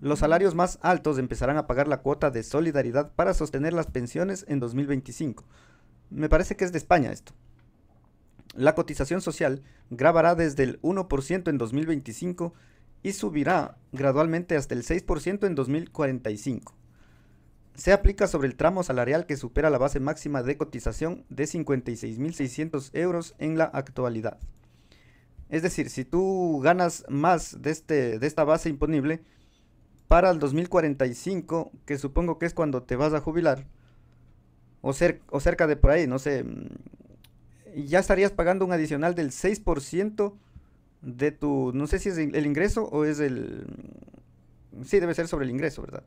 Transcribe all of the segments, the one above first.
Los salarios más altos empezarán a pagar la cuota de solidaridad para sostener las pensiones en 2025. Me parece que es de España esto. La cotización social grabará desde el 1% en 2025 y subirá gradualmente hasta el 6% en 2045. Se aplica sobre el tramo salarial que supera la base máxima de cotización de 56.600 euros en la actualidad. Es decir, si tú ganas más de, este, de esta base imponible, para el 2045, que supongo que es cuando te vas a jubilar, o, o cerca de por ahí, no sé, mm, ya estarías pagando un adicional del 6% de tu, no sé si es el ingreso o es el... Mm, sí, debe ser sobre el ingreso, ¿verdad?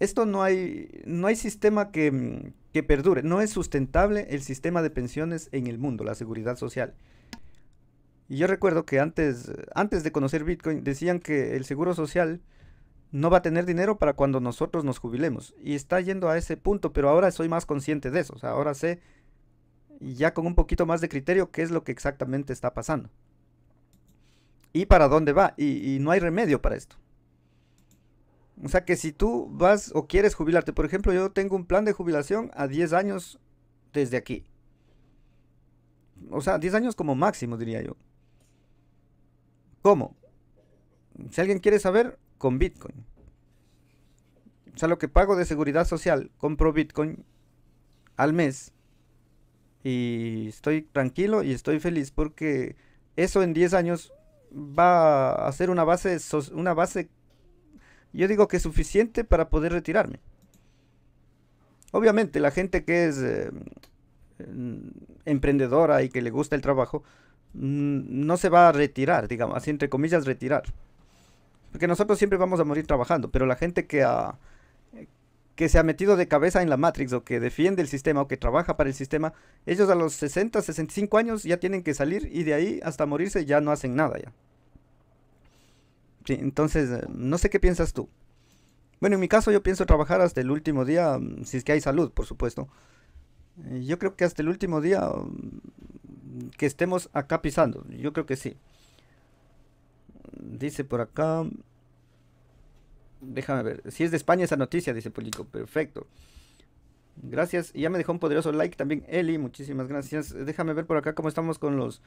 Esto no hay, no hay sistema que, mm, que perdure, no es sustentable el sistema de pensiones en el mundo, la seguridad social. Y yo recuerdo que antes, antes de conocer Bitcoin decían que el seguro social no va a tener dinero para cuando nosotros nos jubilemos. Y está yendo a ese punto, pero ahora soy más consciente de eso. O sea, ahora sé ya con un poquito más de criterio qué es lo que exactamente está pasando. Y para dónde va. Y, y no hay remedio para esto. O sea que si tú vas o quieres jubilarte, por ejemplo, yo tengo un plan de jubilación a 10 años desde aquí. O sea, 10 años como máximo, diría yo. ¿Cómo? Si alguien quiere saber, con Bitcoin. O sea, lo que pago de seguridad social, compro Bitcoin al mes. Y estoy tranquilo y estoy feliz porque eso en 10 años va a ser una base, una base, yo digo que suficiente para poder retirarme. Obviamente la gente que es eh, mm, emprendedora y que le gusta el trabajo, Mm, no se va a retirar, digamos, así entre comillas, retirar. Porque nosotros siempre vamos a morir trabajando, pero la gente que, ha, que se ha metido de cabeza en la Matrix o que defiende el sistema o que trabaja para el sistema, ellos a los 60, 65 años ya tienen que salir y de ahí hasta morirse ya no hacen nada ya. Sí, entonces, eh, no sé qué piensas tú. Bueno, en mi caso yo pienso trabajar hasta el último día, mm, si es que hay salud, por supuesto. Eh, yo creo que hasta el último día mm, que estemos acá pisando. Yo creo que sí. Dice por acá. Déjame ver. Si es de España esa noticia, dice político, Perfecto. Gracias. Y ya me dejó un poderoso like también Eli. Muchísimas gracias. Déjame ver por acá cómo estamos con los